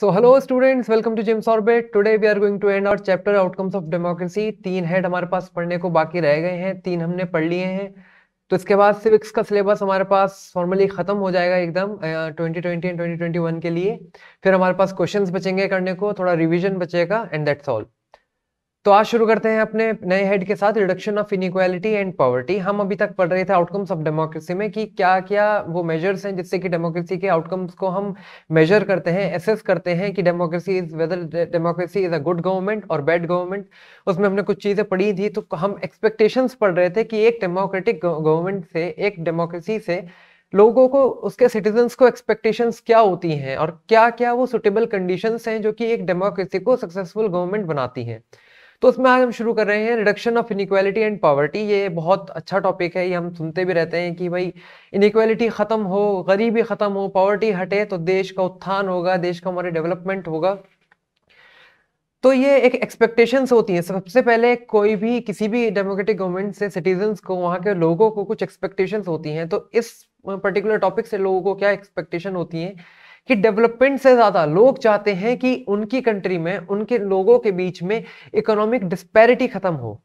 so hello students welcome to Jim's Orbit today we are going to end our chapter outcomes of democracy तीन head हमारे पास पढ़ने को बाकी रह गए हैं तीन हमने पढ़ लिए हैं तो इसके बाद सिविक्स का सिलेबस हमारे पास फॉर्मली खत्म हो जाएगा एकदम twenty twenty and twenty twenty one के लिए फिर हमारे पास क्वेश्चंस बचेंगे करने को थोड़ा रिवीजन बचेगा एंड दैट्स ऑल तो आज शुरू करते हैं अपने नए हेड के साथ reduction of inequality and poverty हम अभी तक पढ़ रहे थे आउटकम्स ऑफ डेमोक्रेसी में कि क्या क्या वो मेजर्स हैं जिससे कि डेमोक्रेसी के आउटकम्स को हम मेजर करते हैं एसेस करते हैं कि democracy is whether democracy is a good government और बैड गवर्नमेंट उसमें हमने कुछ चीज़ें पढ़ी थी तो हम एक्सपेक्टेशंस पढ़ रहे थे कि एक डेमोक्रेटिक गवर्नमेंट से एक डेमोक्रेसी से लोगों को उसके सिटीजन्स को एक्सपेक्टेशंस क्या होती हैं और क्या क्या वो सुटेबल कंडीशंस हैं जो कि एक डेमोक्रेसी को सक्सेसफुल गवर्नमेंट बनाती हैं तो उसमें आज हम शुरू कर रहे हैं reduction of inequality and poverty ये बहुत अच्छा टॉपिक है ये हम सुनते भी रहते हैं कि भाई इनिक्वालिटी ख़त्म हो गरीबी ख़त्म हो पॉवर्टी हटे तो देश का उत्थान होगा देश का हमारे डेवलपमेंट होगा तो ये एक एक्सपेक्टेशंस होती हैं सबसे पहले कोई भी किसी भी डेमोक्रेटिक गवर्नमेंट से सिटीजन्स को वहाँ के लोगों को कुछ एक्सपेक्टेशंस होती हैं तो इस पर्टिकुलर टॉपिक से लोगों को क्या एक्सपेक्टेशन होती हैं कि डेवलपमेंट से ज़्यादा लोग चाहते हैं कि उनकी कंट्री में उनके लोगों के बीच में इकोनॉमिक डिस्पैरिटी ख़त्म हो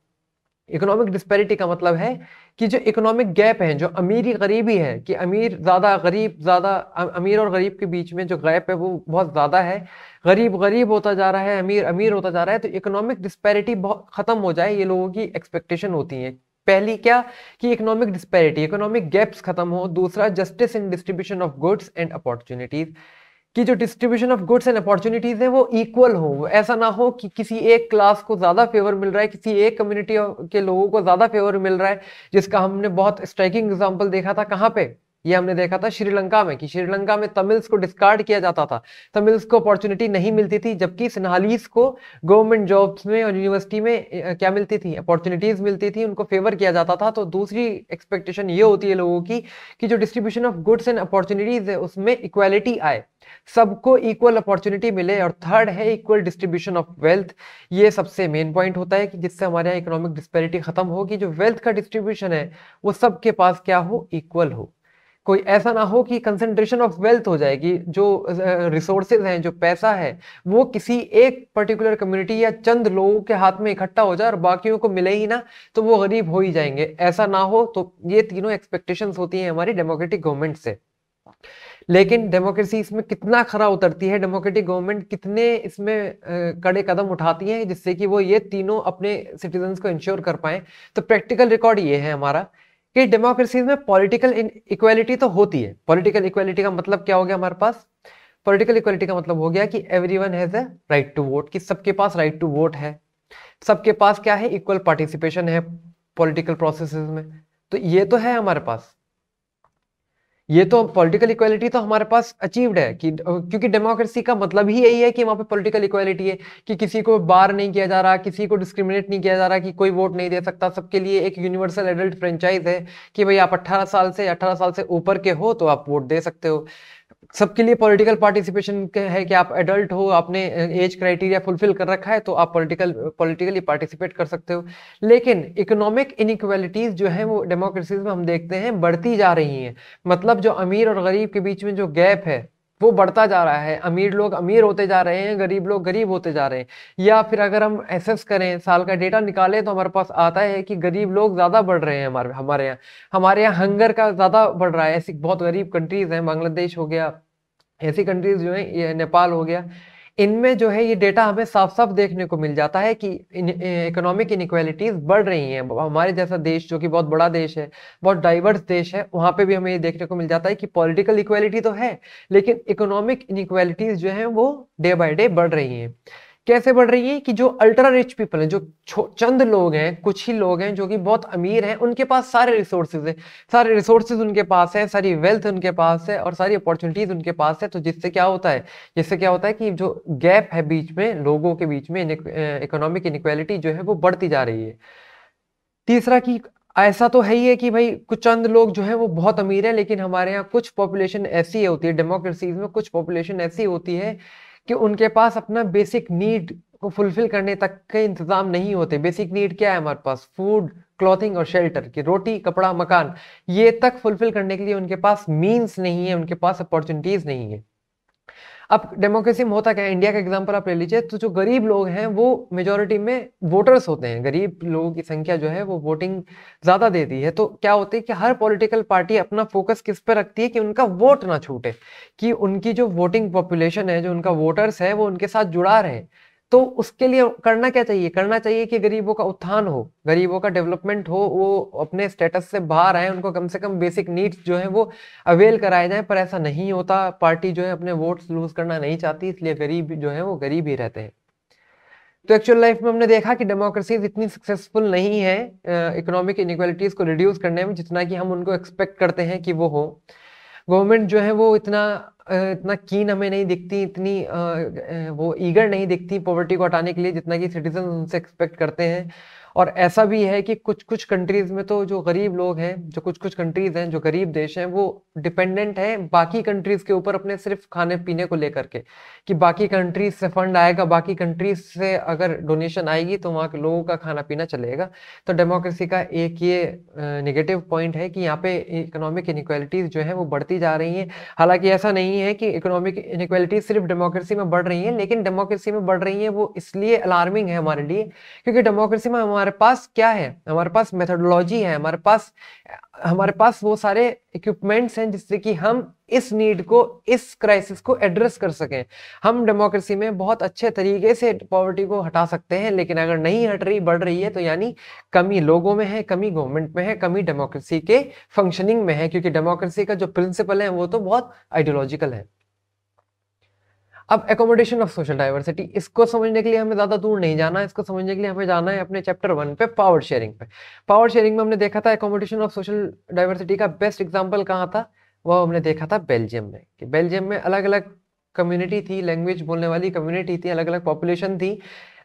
इकोनॉमिक डिस्पैरिटी का मतलब है कि जो इकोनॉमिक गैप है जो अमीरी गरीबी है कि अमीर ज़्यादा गरीब ज़्यादा अमीर और गरीब के बीच में जो गैप है वो बहुत ज़्यादा है गरीब गरीब होता जा रहा है अमीर अमीर होता जा रहा है तो इकोनॉमिक डिस्पैरिटी बहुत ख़त्म हो जाए ये लोगों की एक्सपेक्टेशन होती है पहली क्या कि इकोनॉमिक डिस्पैरिटी इकोनॉमिक गैप्स खत्म हो दूसरा justice in distribution of goods and opportunities कि जो distribution of goods and opportunities है वो इक्वल हो ऐसा ना हो कि किसी एक क्लास को ज़्यादा फेवर मिल रहा है किसी एक कम्युनिटी के लोगों को ज़्यादा फेवर मिल रहा है जिसका हमने बहुत स्ट्राइकिंग एग्जाम्पल देखा था कहाँ पे ये हमने देखा था श्रीलंका में कि श्रीलंका में तमिल्स को डिस्कार्ड किया जाता था तमिल्स को अपॉर्चुनिटी नहीं मिलती थी जबकि सिन्हालीस को गवर्नमेंट जॉब्स में और यूनिवर्सिटी में क्या मिलती थी अपॉर्चुनिटीज मिलती थी उनको फेवर किया जाता था तो दूसरी एक्सपेक्टेशन ये होती है लोगों की कि जो distribution of goods and opportunities है उसमें इक्वालिटी आए सबको इक्वल अपॉर्चुनिटी मिले और थर्ड है इक्वल डिस्ट्रीब्यूशन ऑफ वेल्थ ये सबसे मेन पॉइंट होता है कि जिससे हमारे यहाँ इकोनॉमिक डिस्पेरिटी खत्म होगी जो वेल्थ का डिस्ट्रीब्यूशन है वो सबके पास क्या हो इक्वल हो कोई ऐसा ना हो कि कंसंट्रेशन ऑफ वेल्थ हो जाएगी जो रिसोर्सेज हैं जो पैसा है वो किसी एक पर्टिकुलर कम्युनिटी या चंद लोगों के हाथ में इकट्ठा हो जाए और बाकियों को मिले ही ना तो वो गरीब हो ही जाएंगे ऐसा ना हो तो ये तीनों एक्सपेक्टेशन होती हैं हमारी डेमोक्रेटिक गवर्नमेंट से लेकिन डेमोक्रेसी इसमें कितना खरा उतरती है डेमोक्रेटिक गवर्नमेंट कितने इसमें कड़े कदम उठाती है जिससे कि वो ये तीनों अपने सिटीजन को इंश्योर कर पाए तो प्रैक्टिकल रिकॉर्ड ये है हमारा कि डेमोक्रेसी में पॉलिटिकल इक्वलिटी तो होती है पॉलिटिकल इक्वेलिटी का मतलब क्या हो गया हमारे पास पॉलिटिकल इक्वलिटी का मतलब हो गया कि every one has a right to vote कि सबके पास राइट टू वोट है सबके पास क्या है इक्वल पार्टिसिपेशन है पॉलिटिकल प्रोसेस में तो ये तो है हमारे पास ये तो पॉलिटिकल इक्वालिटी तो हमारे पास अचीव्ड है कि क्योंकि डेमोक्रेसी का मतलब ही यही है कि वहां पे पॉलिटिकल इक्वालिटी है कि किसी को बार नहीं किया जा रहा किसी को डिस्क्रिमिनेट नहीं किया जा रहा कि कोई वोट नहीं दे सकता सबके लिए एक यूनिवर्सल एडल्ट फ्रेंचाइज है कि भाई आप 18 साल से 18 साल से ऊपर के हो तो आप वोट दे सकते हो सबके लिए पॉलिटिकल पार्टिसिपेशन है कि आप एडल्ट हो आपने एज क्राइटेरिया फुलफिल कर रखा है तो आप पॉलिटिकल पॉलिटिकली पार्टिसिपेट कर सकते हो लेकिन इकोनॉमिक इनक्वालिटीज जो है वो डेमोक्रेसीज में हम देखते हैं बढ़ती जा रही हैं मतलब जो अमीर और गरीब के बीच में जो गैप है वो बढ़ता जा रहा है अमीर लोग अमीर होते जा रहे हैं गरीब लोग गरीब होते जा रहे हैं या फिर अगर हम एसेस करें साल का डेटा निकालें तो हमारे पास आता है कि गरीब लोग ज़्यादा बढ़ रहे हैं हमारे हमारे यहाँ हमारे यहाँ हंगर का ज़्यादा बढ़ रहा है ऐसी बहुत गरीब कंट्रीज़ हैं बांग्लादेश हो गया ऐसी कंट्रीज़ जो है नेपाल हो गया इनमें जो है ये डेटा हमें साफ साफ देखने को मिल जाता है कि इकोनॉमिक इनक्वालिटीज बढ़ रही हैं हमारे जैसा देश जो कि बहुत बड़ा देश है बहुत डाइवर्स देश है वहाँ पे भी हमें ये देखने को मिल जाता है कि पॉलिटिकल इक्वालिटी तो है लेकिन इकोनॉमिक इनक्वालिटीज जो है वो डे बाई डे बढ़ रही हैं कैसे बढ़ रही है कि जो अल्ट्रा रिच पीपल हैं जो चंद लोग हैं कुछ ही लोग हैं जो कि बहुत अमीर हैं उनके पास सारे रिसोर्सेज हैं सारे रिसोर्सेज उनके पास हैं सारी वेल्थ उनके पास है और सारी अपॉर्चुनिटीज उनके पास है तो जिससे क्या होता है जिससे क्या होता है कि जो गैप है बीच में लोगों के बीच में इकोनॉमिक इनक्वालिटी जो है वो बढ़ती जा रही है तीसरा कि ऐसा तो है ही है कि भाई कुछ चंद लोग जो है वो बहुत अमीर है लेकिन हमारे यहाँ कुछ पॉपुलेशन ऐसी होती है डेमोक्रेसीज में कुछ पॉपुलेशन ऐसी होती है कि उनके पास अपना बेसिक नीड को फुलफिल करने तक के इंतजाम नहीं होते बेसिक नीड क्या है हमारे पास फूड क्लॉथिंग और शेल्टर की रोटी कपड़ा मकान ये तक फुलफिल करने के लिए उनके पास मीन्स नहीं है उनके पास अपॉर्चुनिटीज नहीं है अब डेमोक्रेसी में होता क्या है इंडिया का एग्जाम्पल आप ले लीजिए तो जो गरीब लोग हैं वो मेजोरिटी में वोटर्स होते हैं गरीब लोगों की संख्या जो है वो वोटिंग ज़्यादा देती है तो क्या होती है कि हर पॉलिटिकल पार्टी अपना फोकस किस पर रखती है कि उनका वोट ना छूटे कि उनकी जो वोटिंग पॉपुलेशन है जो उनका वोटर्स है वो उनके साथ जुड़ा रहे तो उसके लिए करना क्या चाहिए करना चाहिए कि गरीबों का उत्थान हो गरीबों का डेवलपमेंट हो वो अपने स्टेटस से बाहर आए उनको कम से कम बेसिक नीड्स जो है वो अवेल कराए जाए पर ऐसा नहीं होता पार्टी जो है अपने वोट्स लूज करना नहीं चाहती इसलिए गरीब जो है वो गरीब ही रहते हैं तो एक्चुअल लाइफ में हमने देखा कि डेमोक्रेसीज इतनी सक्सेसफुल नहीं है इकोनॉमिक इनक्वालिटीज को रिड्यूस करने में जितना कि हम उनको एक्सपेक्ट करते हैं कि वो हो गवर्नमेंट जो है वो इतना इतना कीन हमें नहीं दिखती इतनी वो ईगर नहीं दिखती पॉवर्टी को हटाने के लिए जितना कि सिटीजन उनसे एक्सपेक्ट करते हैं और ऐसा भी है कि कुछ कुछ कंट्रीज में तो जो गरीब लोग हैं जो कुछ कुछ कंट्रीज हैं जो गरीब देश हैं वो डिपेंडेंट हैं बाकी कंट्रीज के ऊपर अपने सिर्फ खाने पीने को लेकर के कि बाकी कंट्रीज से फंड आएगा बाकी कंट्रीज से अगर डोनेशन आएगी तो वहाँ के लोगों का खाना पीना चलेगा तो डेमोक्रेसी का एक ये निगेटिव पॉइंट है कि यहाँ पे इकोनॉमिक इनिक्वालिटीज़ जो है वो बढ़ती जा रही हैं हालांकि ऐसा नहीं है कि इकोनॉमिक इनक्वलिटीज सिर्फ डेमोक्रेसी में बढ़ रही हैं लेकिन डेमोक्रेसी में बढ़ रही हैं वो इसलिए अलार्मिंग है हमारे लिए क्योंकि डेमोक्रेसी में हमारे हमारे पास क्या है हमारे पास मेथडोलॉजी है हमारे पास हमारे पास वो सारे इक्विपमेंट्स हैं जिससे कि हम इस नीड को इस क्राइसिस को एड्रेस कर सकें हम डेमोक्रेसी में बहुत अच्छे तरीके से पॉवर्टी को हटा सकते हैं लेकिन अगर नहीं हट रही बढ़ रही है तो यानी कमी लोगों में है कमी गवर्नमेंट में है कमी डेमोक्रेसी के फंक्शनिंग में है क्योंकि डेमोक्रेसी का जो प्रिंसिपल है वो तो बहुत आइडियोलॉजिकल है अब एकोमोडेशन ऑफ सोशल डाइवर्सिटी इसको समझने के लिए हमें ज़्यादा दूर नहीं जाना है इसको समझने के लिए हमें जाना है अपने चैप्टर वन पे पावर शेयरिंग पे पावर शेयरिंग में हमने देखा था एकोमोडेशन ऑफ सोशल डाइवर्सिटी का बेस्ट एग्जाम्पल कहाँ था वह हमने देखा था बेल्जियम में कि बेल्जियम में अलग अलग कम्युनिटी थी लैंग्वेज बोलने वाली कम्युनिटी थी अलग अलग पॉपुलेशन थी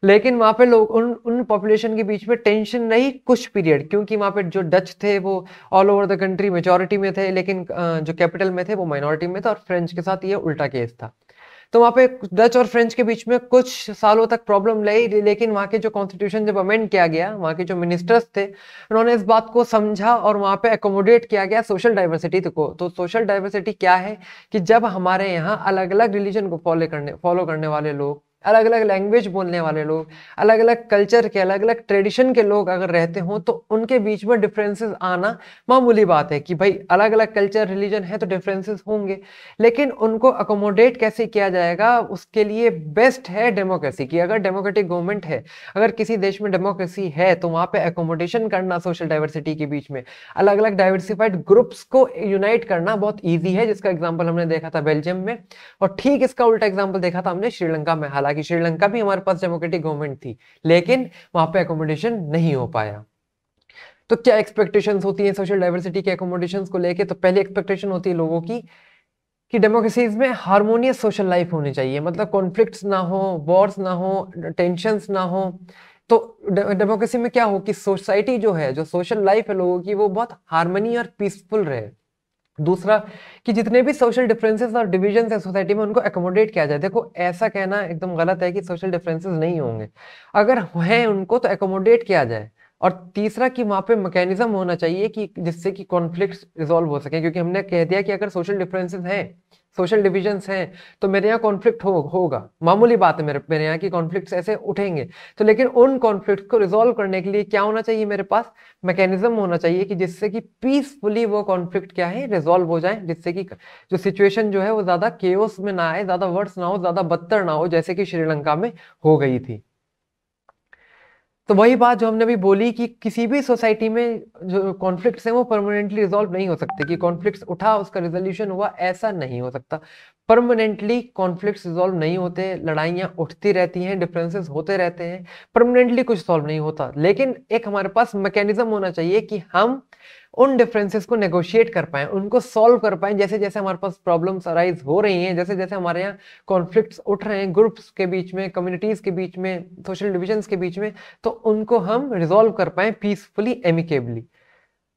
लेकिन वहाँ पे लोग उन उन पॉपुलेशन के बीच में टेंशन नहीं कुछ पीरियड क्योंकि वहाँ पे जो डच थे वो all over the country majority में थे लेकिन जो कैपिटल में थे वो माइनॉरिटी में थे और फ्रेंच के साथ ये उल्टा केस था तो वहाँ पे डच और फ्रेंच के बीच में कुछ सालों तक प्रॉब्लम रही लेकिन वहाँ के जो कॉन्स्टिट्यूशन जब अमेंड किया गया वहाँ के जो मिनिस्टर्स थे उन्होंने इस बात को समझा और वहाँ पे एकोमोडेट किया गया सोशल डाइवर्सिटी को तो सोशल डाइवर्सिटी क्या है कि जब हमारे यहाँ अलग अलग रिलीजन को फॉलो करने फॉलो करने वाले लोग अलग अलग लैंग्वेज बोलने वाले लोग अलग अलग कल्चर के अलग अलग ट्रेडिशन के लोग अगर रहते हों तो उनके बीच में डिफरेंसेस आना मामूली बात है कि भाई अलग अलग कल्चर रिलीजन है तो डिफरेंसेस होंगे लेकिन उनको अकोमोडेट कैसे किया जाएगा उसके लिए बेस्ट है डेमोक्रेसी की अगर डेमोक्रेटिक गवर्नमेंट है अगर किसी देश में डेमोक्रेसी है तो वहाँ पर एकोमोडेशन करना सोशल डाइवर्सिटी के बीच में अलग अलग डाइवर्सिफाइड ग्रुप्स को यूनाइट करना बहुत ईजी है जिसका एग्जाम्पल हमने देखा था बेल्जियम में और ठीक इसका उल्टा एग्जाम्पल देखा था हमने श्रीलंका में हालांकि हालांकि श्रीलंका भी हमारे पास डेमोक्रेटिक गवर्नमेंट थी लेकिन वहां पे एकोमोडेशन नहीं हो पाया तो क्या एक्सपेक्टेशन होती है सोशल डाइवर्सिटी के एकोमोडेशन को लेकर तो पहली एक्सपेक्टेशन होती है लोगों की कि डेमोक्रेसीज में हारमोनियस सोशल लाइफ होनी चाहिए मतलब कॉन्फ्लिक्ट ना हो वॉर्स ना हो टेंशन ना हो तो डेमोक्रेसी में क्या हो कि सोसाइटी जो है जो सोशल लाइफ है लोगों की वो बहुत हारमोनी और पीसफुल रहे दूसरा कि जितने भी सोशल डिफरेंसेस और डिविजन है सोसाइटी में उनको एकोमोडेट किया जाए देखो ऐसा कहना एकदम गलत है कि सोशल डिफरेंसेस नहीं होंगे अगर हैं उनको तो एकोमोडेट किया जाए और तीसरा कि वहाँ पे मैकेनिज्म होना चाहिए कि जिससे कि कॉन्फ्लिक्ट रिजॉल्व हो सके क्योंकि हमने कह दिया कि अगर सोशल डिफरेंसेस हैं सोशल डिविजन्स हैं तो मेरे यहाँ कॉन्फ्लिक्ट हो, होगा मामूली बात है मेरे मेरे यहाँ की कॉन्फ्लिक्ट ऐसे उठेंगे तो लेकिन उन कॉन्फ्लिक्ट को रिजोल्व करने के लिए क्या होना चाहिए मेरे पास मैकेनिज्म होना चाहिए कि जिससे कि पीसफुली वो कॉन्फ्लिक्ट क्या है रिजोल्व हो जाए जिससे कि जो सिचुएशन जो है वो ज़्यादा केओस में ना आए ज़्यादा वर्ड्स ना हो ज़्यादा बदतर ना हो जैसे कि श्रीलंका में हो गई थी तो वही बात जो हमने भी बोली कि किसी भी सोसाइटी में जो कॉन्फ्लिक्ट्स हैं वो परमानेंटली रिजॉल्व नहीं हो सकते कि कॉन्फ्लिक्ट्स उठा उसका रिजोल्यूशन हुआ ऐसा नहीं हो सकता परमानेंटली कॉन्फ्लिक्ट्स रिजॉल्व नहीं होते लड़ाइयाँ उठती रहती हैं डिफरेंसेस होते रहते हैं परमानेंटली कुछ सॉल्व नहीं होता लेकिन एक हमारे पास मैकेनिज्म होना चाहिए कि हम उन डिफरेंसेस को नेगोशिएट कर पाए उनको सॉल्व कर पाए जैसे जैसे हमारे पास प्रॉब्लम्स अराइज हो रही हैं जैसे जैसे हमारे यहाँ कॉन्फ्लिक्ट्स उठ रहे हैं ग्रुप्स के बीच में कम्युनिटीज़ के बीच में सोशल डिविजन्स के बीच में तो उनको हम रिजॉल्व कर पाए पीसफुली एमिकेबली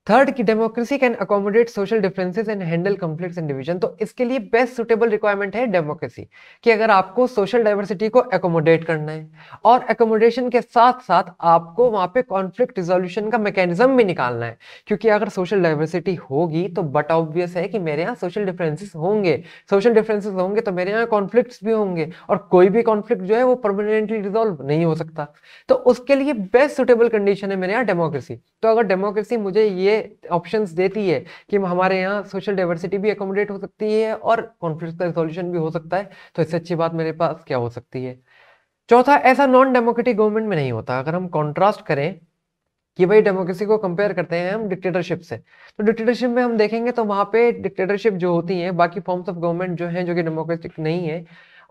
थर्ड की democracy can accommodate social differences and handle conflicts and division तो इसके लिए बेस्ट सुटेबल रिक्वायरमेंट है डेमोक्रेसी कि अगर आपको सोशल डाइवर्सिटी को एकोमोडेट करना है और अकोमोडेशन के साथ साथ आपको वहां पे कॉन्फ्लिक्ट रिजोल्यूशन का मैकेनिज्म भी निकालना है क्योंकि अगर सोशल डाइवर्सिटी होगी तो बट ऑब्वियस है कि मेरे यहाँ सोशल डिफरेंसेस होंगे सोशल डिफरेंसेस होंगे तो मेरे यहाँ कॉन्फ्लिक्ट भी होंगे और कोई भी कॉन्फ्लिक्ट जो है वो परमानेंटली रिजोल्व नहीं हो सकता तो उसके लिए बेस्ट सुटेबल कंडीशन है मेरे यहाँ डेमोक्रेसी तो अगर डेमोक्रेसी मुझे ये ये ऑप्शंस देती है कि हमारे यहाँ सोशल डाइवर्सिटी भी अकोमोडेट हो सकती है और कॉन्फ्लिक्ट का रिजोल्यूशन भी हो सकता है तो इससे अच्छी बात मेरे पास क्या हो सकती है चौथा ऐसा नॉन डेमोक्रेटिक गवर्नमेंट में नहीं होता अगर हम कॉन्ट्रास्ट करें कि भाई डेमोक्रेसी को कंपेयर करते हैं हम डिक्टेटरशिप से तो डिक्टेटरशिप में हम देखेंगे तो वहाँ पे डिक्टेटरशिप जो होती है बाकी फॉर्म्स ऑफ गवर्नमेंट जो हैं जो कि डेमोक्रेटिक नहीं है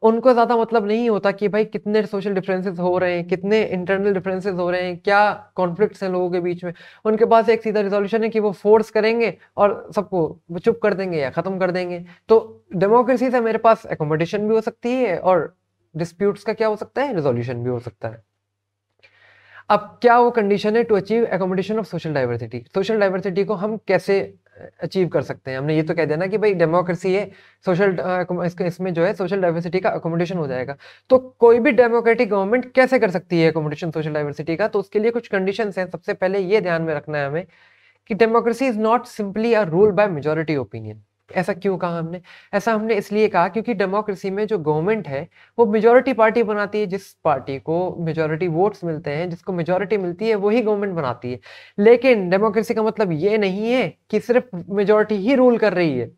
उनको ज़्यादा मतलब नहीं होता कि भाई कितने सोशल डिफरेंसेस हो रहे हैं कितने इंटरनल डिफरेंसेस हो रहे हैं क्या कॉन्फ्लिक्ट हैं लोगों के बीच में उनके पास एक सीधा रिजोल्यूशन है कि वो फोर्स करेंगे और सबको चुप कर देंगे या ख़त्म कर देंगे तो डेमोक्रेसी से मेरे पास एकोमोडेशन भी हो सकती है और डिस्प्यूट्स का क्या हो सकता है रिजोल्यूशन भी हो सकता है अब क्या वो कंडीशन है to achieve accommodation of social diversity social diversity को हम कैसे अचीव कर सकते हैं हमने ये तो कह देना कि भाई डेमोक्रेसी है uh, सोशल इसमें जो है सोशल डाइवर्सिटी का अकोमोडेशन हो जाएगा तो कोई भी डेमोक्रेटिक गवर्नमेंट कैसे कर सकती है अकोमोडेशन सोशल डाइवर्सिटी का तो उसके लिए कुछ कंडीशन हैं सबसे पहले ये ध्यान में रखना है हमें कि democracy is not simply a rule by majority opinion ऐसा क्यों कहा हमने ऐसा हमने इसलिए कहा क्योंकि डेमोक्रेसी में जो गवर्नमेंट है वो मेजोरिटी पार्टी बनाती है जिस पार्टी को मेजोरिटी वोट्स मिलते हैं जिसको मेजोरिटी मिलती है वही गवर्नमेंट बनाती है लेकिन डेमोक्रेसी का मतलब ये नहीं है कि सिर्फ मेजोरिटी ही रूल कर रही है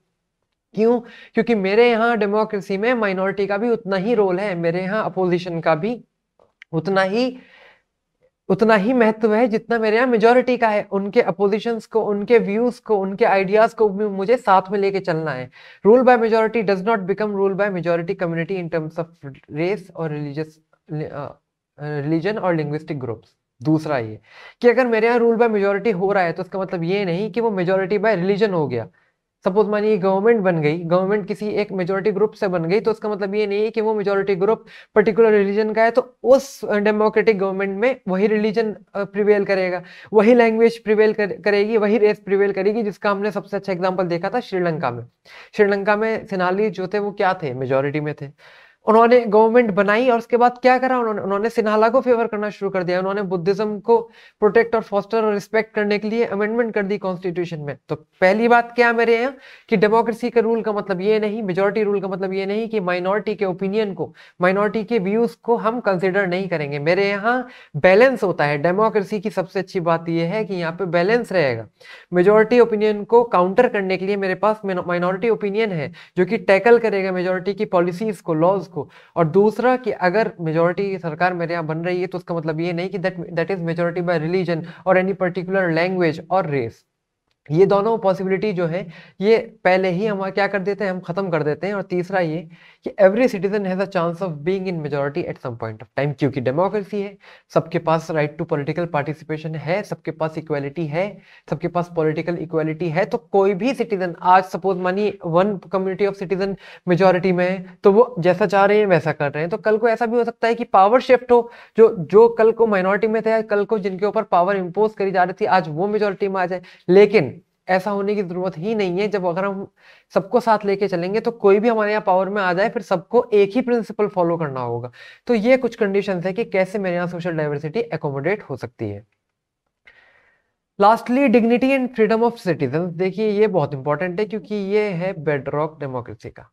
क्यों क्योंकि मेरे यहाँ डेमोक्रेसी में माइनॉरिटी का भी उतना ही रोल है मेरे यहाँ अपोजिशन का भी उतना ही उतना ही महत्व है जितना मेरे यहाँ मेजोरिटी का है उनके अपोजिशन को उनके व्यूज को उनके आइडियाज को भी मुझे साथ में लेके चलना है rule by majority does not become rule by majority community in terms of race और रिलीजियस रिलीजन और लिंग्विस्टिक ग्रुप्स दूसरा ये कि अगर मेरे यहाँ रूल बाय मेजोरिटी हो रहा है तो इसका मतलब ये नहीं कि वो मेजोरिटी बाय रिलीजन हो गया सपोज मानिए गवर्नमेंट बन गई गवर्नमेंट किसी एक मेजोरिटी ग्रुप से बन गई तो उसका मतलब ये नहीं है कि वो मेजोरिटी ग्रुप पर्टिकुलर रिलीजन का है तो उस डेमोक्रेटिक गवर्नमेंट में वही रिलीजन प्रिवेल करेगा वही लैंग्वेज प्रिवेल कर, करेगी वही रेस प्रिवेल करेगी जिसका हमने सबसे अच्छा एग्जाम्पल देखा था श्रीलंका में श्रीलंका में सेनाली जो थे वो क्या थे मेजोरिटी में थे उन्होंने गवर्नमेंट बनाई और उसके बाद क्या करा उन्होंने उन्होंने सिन्हाला को फेवर करना शुरू कर दिया उन्होंने बुद्धिज्म को प्रोटेक्ट और फॉस्टर और रिस्पेक्ट करने के लिए अमेंडमेंट कर दी कॉन्स्टिट्यूशन में तो पहली बात क्या मेरे यहाँ कि डेमोक्रेसी का रूल का मतलब ये नहीं मेजोरिटी रूल का मतलब ये नहीं कि माइनॉरिटी के ओपिनियन को माइनॉरिटी के व्यूज को हम कंसिडर नहीं करेंगे मेरे यहाँ बैलेंस होता है डेमोक्रेसी की सबसे अच्छी बात यह है कि यहाँ पे बैलेंस रहेगा मेजोरिटी ओपिनियन को काउंटर करने के लिए मेरे पास माइनॉरिटी ओपिनियन है जो कि टैकल करेगा मेजोरिटी की पॉलिसीज को लॉज उसको और दूसरा कि अगर मेजोरिटी की सरकार मेरे यहाँ बन रही है तो उसका मतलब ये नहीं कि that that is majority by religion और एनी पर्टिकुलर लैंग्वेज और रेस ये दोनों पॉसिबिलिटी जो है ये पहले ही हम क्या कर देते हैं हम ख़त्म कर देते हैं और तीसरा ये कि every citizen has a chance of being in majority at some point of time क्योंकि डेमोक्रेसी है सबके पास राइट टू पॉलिटिकल पार्टिसिपेशन है सबके पास इक्वालिटी है सबके पास पॉलिटिकल इक्वालिटी है तो कोई भी सिटीजन आज सपोज मानिए one community of citizen majority में है तो वो जैसा चाह रहे हैं वैसा कर रहे हैं तो कल को ऐसा भी हो सकता है कि पावर शिफ्ट हो जो जो कल को माइनॉरिटी में थे कल को जिनके ऊपर पावर इम्पोज करी जा रही थी आज वो मेजोरिटी में आ जाए लेकिन ऐसा होने की जरूरत ही नहीं है जब अगर हम सबको साथ लेके चलेंगे तो कोई भी हमारे यहाँ पावर में आ जाए फिर सबको एक ही प्रिंसिपल फॉलो करना होगा तो ये कुछ कंडीशन है कि कैसे मेरे यहाँ सोशल डाइवर्सिटी एकोमोडेट हो सकती है lastly dignity and freedom of citizen देखिए ये बहुत इंपॉर्टेंट है क्योंकि ये है बेडरॉक डेमोक्रेसी का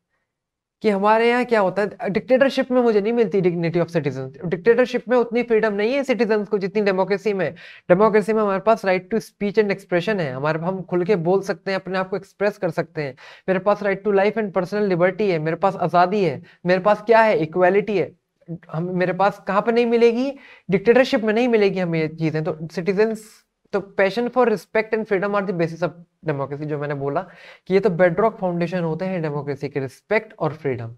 कि हमारे यहाँ क्या होता है डिक्टेटरशिप में मुझे नहीं मिलती डिग्निटी ऑफ सिटीजन डिक्टेटरशिप में उतनी फ्रीडम नहीं है सिटीजन को जितनी डेमोक्रेसी में डेमोक्रेसी में हमारे पास right to speech and expression है हमारे हम खुल के बोल सकते हैं अपने आप को एक्सप्रेस कर सकते हैं मेरे पास right to life and personal liberty है मेरे पास आज़ादी है मेरे पास क्या है इक्वेलिटी है हम मेरे पास कहाँ पर नहीं मिलेगी डिक्टेटरशिप में नहीं मिलेगी हमें ये चीज़ें तो सिटीजन्स तो passion for respect and freedom are the basis of democracy जो मैंने बोला कि ये तो बेडरॉक फाउंडेशन होते हैं डेमोक्रेसी के रिस्पेक्ट और फ्रीडम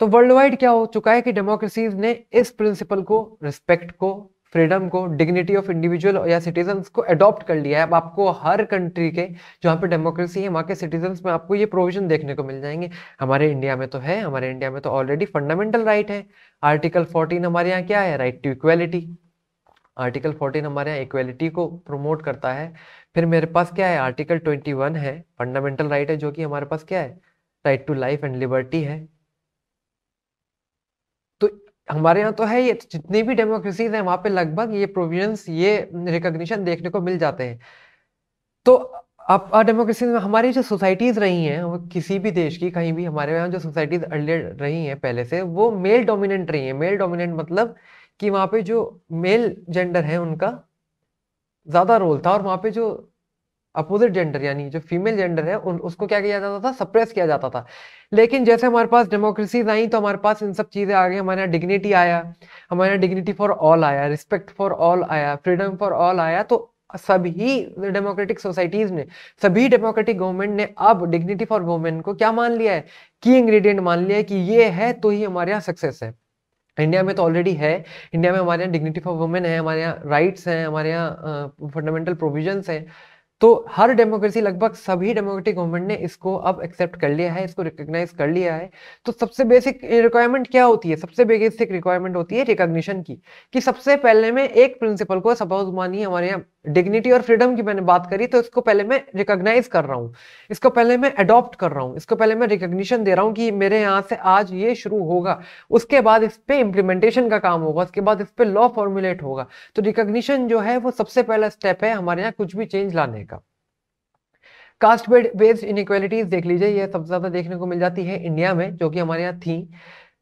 तो वर्ल्ड वाइड क्या हो चुका है कि डेमोक्रेसीज ने इस प्रिंसिपल को रिस्पेक्ट को फ्रीडम को डिग्निटी ऑफ इंडिविजुअल या सिटीजन को अडॉप्ट कर लिया है अब आपको हर कंट्री के जहाँ पे डेमोक्रेसी है वहाँ के सिटीजन में आपको ये प्रोविजन देखने को मिल जाएंगे हमारे इंडिया में तो है हमारे इंडिया में तो ऑलरेडी फंडामेंटल राइट है आर्टिकल फोर्टीन हमारे यहाँ क्या है राइट टू इक्वेलिटी आर्टिकल 14 हमारे यहाँ इक्वेलिटी को प्रमोट करता है फिर मेरे पास क्या है आर्टिकल 21 है फंडामेंटल राइट है जो कि हमारे पास क्या है right to life and liberty है तो हमारे यहाँ तो है ये जितनी भी डेमोक्रेसीज हैं वहां पे लगभग ये प्रोविजंस ये रिकॉग्निशन देखने को मिल जाते हैं तो अब डेमोक्रेसी में हमारी जो सोसाइटीज़ रही हैं वो किसी भी देश की कहीं भी हमारे यहाँ जो सोसाइटीज़ अर्लियर रही हैं पहले से वो मेल डोमिनेंट रही हैं मेल डोमिनेंट मतलब कि वहां पे जो मेल जेंडर है उनका ज़्यादा रोल था और वहां पे जो अपोजिट जेंडर यानी जो फीमेल जेंडर है उन उसको क्या किया जाता था सप्रेस किया जाता था लेकिन जैसे हमारे पास डेमोक्रेसीज आई तो हमारे पास इन सब चीज़ें आ गई हमारे यहाँ डिग्निटी आया हमारे यहाँ डिग्निटी फॉर ऑल आया रिस्पेक्ट फॉर ऑल आया फ्रीडम फॉर ऑल आया तो सभी डेमोक्रेटिक सोसाइटीज ने सभी डेमोक्रेटिक गवर्नमेंट ने अब डिग्निटी फॉर वुमेन को क्या मान लिया है की इंग्रेडिएंट मान लिया है कि ये है तो ही हमारे यहाँ सक्सेस है इंडिया में तो ऑलरेडी है इंडिया में हमारे यहाँ डिग्निटी फॉर वुमेन है हमारे यहाँ राइट्स हैं हमारे यहाँ फंडामेंटल प्रोविजंस हैं तो हर डेमोक्रेसी लगभग सभी डेमोक्रेटिक गवर्नमेंट ने इसको अब एक्सेप्ट कर लिया है इसको रिकॉग्नाइज कर लिया है तो सबसे बेसिक रिक्वायरमेंट क्या होती है सबसे बेसिक रिक्वायरमेंट होती है रिकॉग्निशन की कि सबसे पहले में एक प्रिंसिपल को सपोज मानिए हमारे यहाँ डिग्निटी और फ्रीडम की मैंने बात करी तो इसको पहले मैं रिकॉग्नाइज कर रहा हूँ इसको पहले मैं अडॉप्ट कर रहा हूँ इसको पहले मैं रिकॉग्निशन दे रहा हूँ कि मेरे यहाँ से आज ये शुरू होगा उसके बाद इस पर इम्प्लीमेंटेशन का काम होगा उसके बाद इस पर लॉ फॉर्मुलेट होगा तो रिकॉग्निशन जो है वो सबसे पहला स्टेप है हमारे यहाँ कुछ भी चेंज लाने का कास्ट बेस्ड इनक्वालिटीज देख लीजिए ये सबसे ज़्यादा देखने को मिल जाती है इंडिया में जो कि हमारे यहाँ थी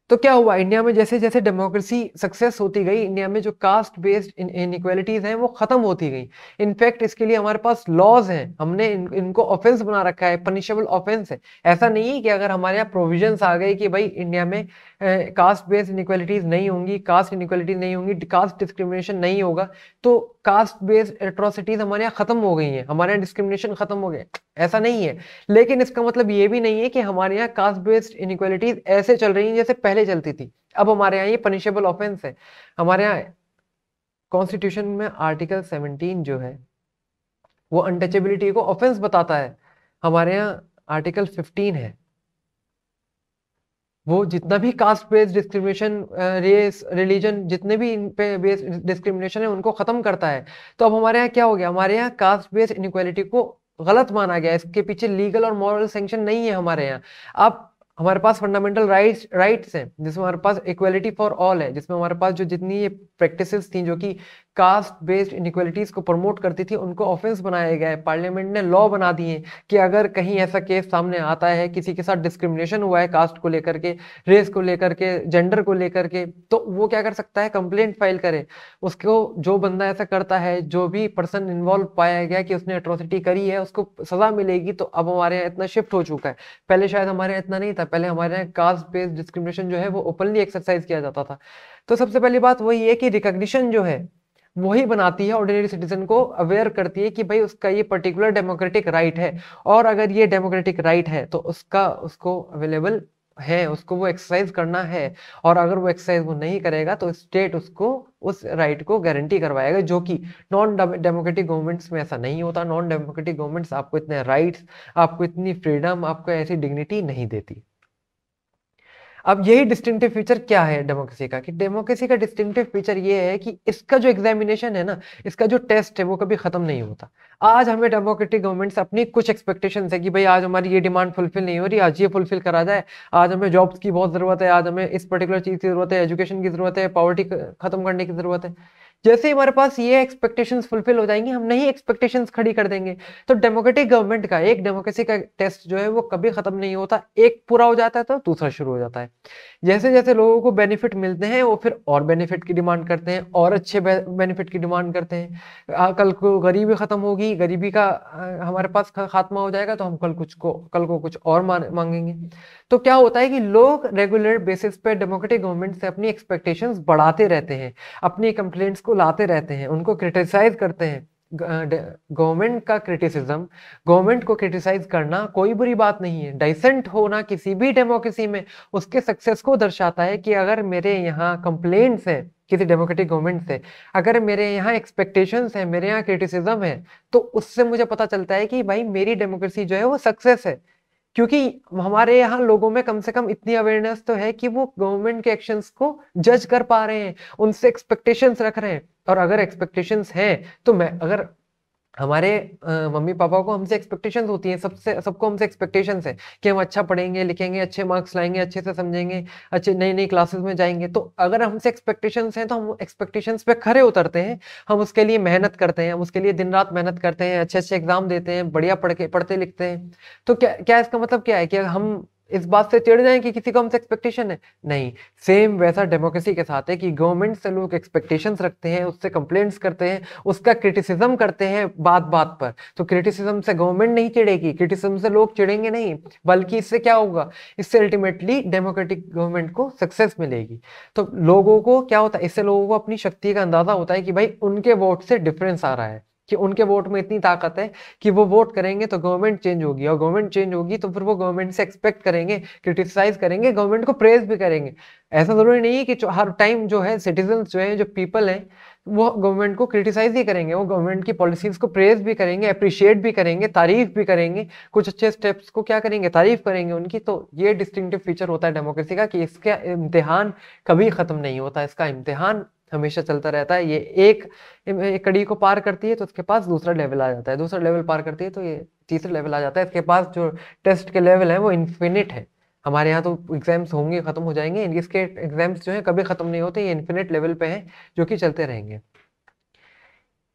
तो क्या हुआ इंडिया में जैसे जैसे डेमोक्रेसी सक्सेस होती गई इंडिया में जो कास्ट बेस्ड इनक्वालिटीज हैं वो खत्म होती गई इनफैक्ट इसके लिए हमारे पास लॉज हैं हमने इन, इनको ऑफेंस बना रखा है पनिशेबल ऑफेंस है ऐसा नहीं है कि अगर हमारे यहाँ प्रोविजंस आ गए कि भाई इंडिया में कास्ट बेस्ड इनक्वालिटीज नहीं होंगी कास्ट इनक्वालिटीज नहीं होंगी कास्ट डिस्क्रिमिनेशन नहीं होगा तो कास्ट बेस्ड एट्रोसिटीज हमारे यहाँ खत्म हो गई हैं हमारे यहाँ डिस्क्रिमिनेशन खत्म हो गए ऐसा नहीं है लेकिन इसका मतलब ये भी नहीं है कि हमारे यहाँ कास्ट बेस्ड इनक्वालिटीज ऐसे चल रही हैं जैसे पहले चलती थी अब हमारे यहाँ ये पनिशेबल ऑफेंस है हमारे यहाँ कॉन्स्टिट्यूशन में आर्टिकल सेवनटीन जो है वो अनटचेबिलिटी को ऑफेंस बताता है हमारे यहाँ आर्टिकल फिफ्टीन है वो जितना भी caste based discrimination race religion जितने भी इन पे बेस्ड डिस्क्रिमिनेशन है उनको ख़त्म करता है तो अब हमारे यहाँ क्या हो गया हमारे यहाँ कास्ट बेस्ड इनक्वालिटी को गलत माना गया इसके पीछे लीगल और मॉरल सेंक्शन नहीं है हमारे यहाँ आप हमारे पास फंडामेंटल राइट्स राइट्स हैं जिसमें हमारे पास इक्वलिटी फॉर ऑल है जिसमें हमारे पास जो जितनी ये प्रैक्टिस थी जो कि कास्ट बेस्ड इनिक्वलिटीज को प्रमोट करती थी उनको ऑफेंस बनाया गया है पार्लियामेंट ने लॉ बना दिए कि अगर कहीं ऐसा केस सामने आता है किसी के साथ डिस्क्रिमिनेशन हुआ है कास्ट को लेकर के रेस को लेकर के जेंडर को लेकर के तो वो क्या कर सकता है कंप्लेंट फाइल करे उसको जो बंदा ऐसा करता है जो भी पर्सन इन्वॉल्व पाया गया कि उसने अट्रोसिटी करी है उसको सजा मिलेगी तो अब हमारे यहाँ इतना शिफ्ट हो चुका है पहले शायद हमारे यहाँ इतना नहीं था है पहले हमारे यहाँ कास्ट बेस्ड डिस्क्रिमिनेशन जो है वो ओपनली एक्सरसाइज किया जाता था तो सबसे पहली बात वही है कि रिकग्निशन जो है वही बनाती है ऑर्डिनरी सिटीजन को अवेयर करती है कि भाई उसका ये पर्टिकुलर डेमोक्रेटिक राइट है और अगर ये डेमोक्रेटिक राइट है तो उसका उसको अवेलेबल है उसको वो एक्सरसाइज करना है और अगर वो एक्सरसाइज वो नहीं करेगा तो स्टेट उसको उस राइट को गारंटी करवाएगा जो कि नॉन डेमोक्रेटिक गवर्नमेंट्स में ऐसा नहीं होता नॉन डेमोक्रेटिक गवर्नमेंट्स आपको इतने राइट्स आपको इतनी फ्रीडम आपको ऐसी डिग्निटी नहीं देती अब यही डिस्टिंक्टिव फीचर क्या है डेमोक्रेसी का कि डेमोक्रेसी का डिस्टिंक्टिव फीचर ये है कि इसका जो एग्जामिनेशन है ना इसका जो टेस्ट है वो कभी खत्म नहीं होता आज हमें डेमोक्रेटिक गवर्नमेंट्स अपनी कुछ एक्सपेक्टेशन है कि भाई आज हमारी ये डिमांड फुलफिल नहीं हो रही आज ये फुलफिल करा जाए आज हमें जॉब्स की बहुत ज़रूरत है आज हमें इस पर्टिकुलर चीज़ की ज़रूरत है एजुकेशन की ज़रूरत है पॉवर्टी खत्म करने की ज़रूरत है जैसे ही हमारे पास ये एक्सपेक्टेशन फुलफिल हो जाएंगी हम नहीं एक्सपेक्टेशन खड़ी कर देंगे तो डेमोक्रेटिक गवर्नमेंट का एक डेमोक्रेसी का टेस्ट जो है वो कभी खत्म नहीं होता एक पूरा हो जाता है तो दूसरा शुरू हो जाता है जैसे जैसे लोगों को बेनिफिट मिलते हैं वो फिर और बेनिफिट की डिमांड करते हैं और अच्छे बेनिफिट की डिमांड करते हैं कल को गरीबी खत्म होगी गरीबी का हमारे पास खात्मा हो जाएगा तो हम कल कुछ को कल को कुछ और मांगेंगे तो क्या होता है कि लोग रेगुलर बेसिस पे डेमोक्रेटिक गवर्नमेंट से अपनी एक्सपेक्टेशंस बढ़ाते रहते हैं अपनी कंप्लेंट्स इसको लाते रहते हैं उनको क्रिटिसाइज करते हैं गवर्नमेंट का क्रिटिसिज्म गवर्नमेंट को क्रिटिसाइज करना कोई बुरी बात नहीं है डाइसेंट होना किसी भी डेमोक्रेसी में उसके सक्सेस को दर्शाता है कि अगर मेरे यहाँ कंप्लेंट्स हैं किसी डेमोक्रेटिक गवर्नमेंट से अगर मेरे यहाँ एक्सपेक्टेशंस हैं मेरे यहाँ क्रिटिसिज्म है तो उससे मुझे पता चलता है कि भाई मेरी डेमोक्रेसी जो है वो सक्सेस है क्योंकि हमारे यहाँ लोगों में कम से कम इतनी अवेयरनेस तो है कि वो गवर्नमेंट के एक्शंस को जज कर पा रहे हैं उनसे एक्सपेक्टेशंस रख रहे हैं और अगर एक्सपेक्टेशंस हैं तो मैं अगर हमारे मम्मी पापा को हमसे एक्सपेक्टेशंस होती हैं सबसे सबको हमसे एक्सपेक्टेशंस है कि हम अच्छा पढ़ेंगे लिखेंगे अच्छे मार्क्स लाएंगे अच्छे से समझेंगे अच्छे नई नई क्लासेस में जाएंगे तो अगर हमसे एक्सपेक्टेशंस हैं तो हम एक्सपेक्टेशंस पे खरे उतरते हैं हम उसके लिए मेहनत करते हैं हम उसके लिए दिन रात मेहनत करते हैं अच्छे अच्छे एग्जाम देते हैं बढ़िया पढ़ के पढ़ते लिखते हैं तो क्या क्या इसका मतलब क्या है कि हम इस बात से चिड़ जाएं कि किसी को हमसे एक्सपेक्टेशन है नहीं सेम वैसा डेमोक्रेसी के साथ है कि गवर्नमेंट से लोग एक्सपेक्टेशंस रखते हैं उससे कंप्लेंट्स करते हैं उसका क्रिटिसिज्म करते हैं बात बात पर तो क्रिटिसिज्म से गवर्नमेंट नहीं चिड़ेगी क्रिटिसिज्म से लोग चिड़ेंगे नहीं बल्कि इससे क्या होगा इससे अल्टीमेटली डेमोक्रेटिक गवर्नमेंट को सक्सेस मिलेगी तो लोगों को क्या होता है इससे लोगों को अपनी शक्ति का अंदाजा होता है कि भाई उनके वोट से डिफरेंस आ रहा है कि उनके वोट में इतनी ताकत है कि वो वोट करेंगे तो गवर्नमेंट चेंज होगी और गवर्नमेंट चेंज होगी तो फिर वो गवर्नमेंट से एक्सपेक्ट करेंगे क्रिटिसाइज करेंगे गवर्नमेंट को प्रेज भी करेंगे ऐसा जरूरी नहीं है कि हर टाइम जो है सिटीजन जो है जो पीपल हैं वो गवर्नमेंट को क्रिटिसाइज ही करेंगे वो गवर्नमेंट की पॉलिसीज को प्रेज भी करेंगे अप्रिशिएट भी करेंगे तारीफ भी करेंगे कुछ अच्छे स्टेप्स को क्या करेंगे तारीफ करेंगे उनकी तो ये डिस्टिंगटिव फीचर होता है डेमोक्रेसी का कि इसका इम्तिहान कभी ख़त्म नहीं होता इसका इम्तिहान हमेशा चलता रहता है ये एक, एक कड़ी को पार करती है तो उसके पास दूसरा लेवल आ जाता है दूसरा लेवल पार करती है तो ये तीसरा लेवल आ जाता है इसके पास जो टेस्ट के लेवल है वो इन्फिनिट है हमारे यहाँ तो एग्जाम्स होंगे ख़त्म हो जाएंगे इसके एग्जाम्स जो है कभी ख़त्म नहीं होते ये इन्फिनिट लेवल पे हैं जो कि चलते रहेंगे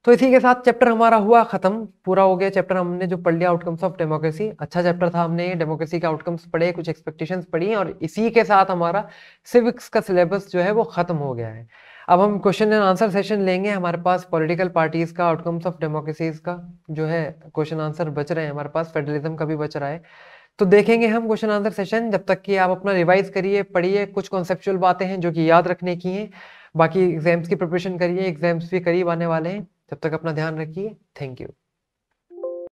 तो इसी के साथ चैप्टर हमारा हुआ ख़त्म पूरा हो गया चैप्टर हमने जो पढ़ लिया आउटकम्स ऑफ डेमोक्रेसी अच्छा चैप्टर था हमने डेमोक्रेसी के आउटकम्स पढ़े कुछ एक्सपेक्टेशंस पढ़ी और इसी के साथ हमारा सिविक्स का सिलेबस जो है वो ख़त्म हो गया है अब हम क्वेश्चन एंड आंसर सेशन लेंगे हमारे पास पॉलिटिकल पार्टीज का आउटकम्स ऑफ डेमोक्रेसीज का जो है क्वेश्चन आंसर बच रहे हैं हमारे पास फेडरलिज्म का भी बच रहा है तो देखेंगे हम क्वेश्चन आंसर सेशन जब तक कि आप अपना रिवाइज करिए पढ़िए कुछ कॉन्सेप्चुअल बातें हैं जो कि याद रखने की हैं बाकी एग्जाम्स की प्रिपरेशन करिए एग्जाम्स भी करीब आने वाले हैं तब तक अपना ध्यान रखिए थैंक यू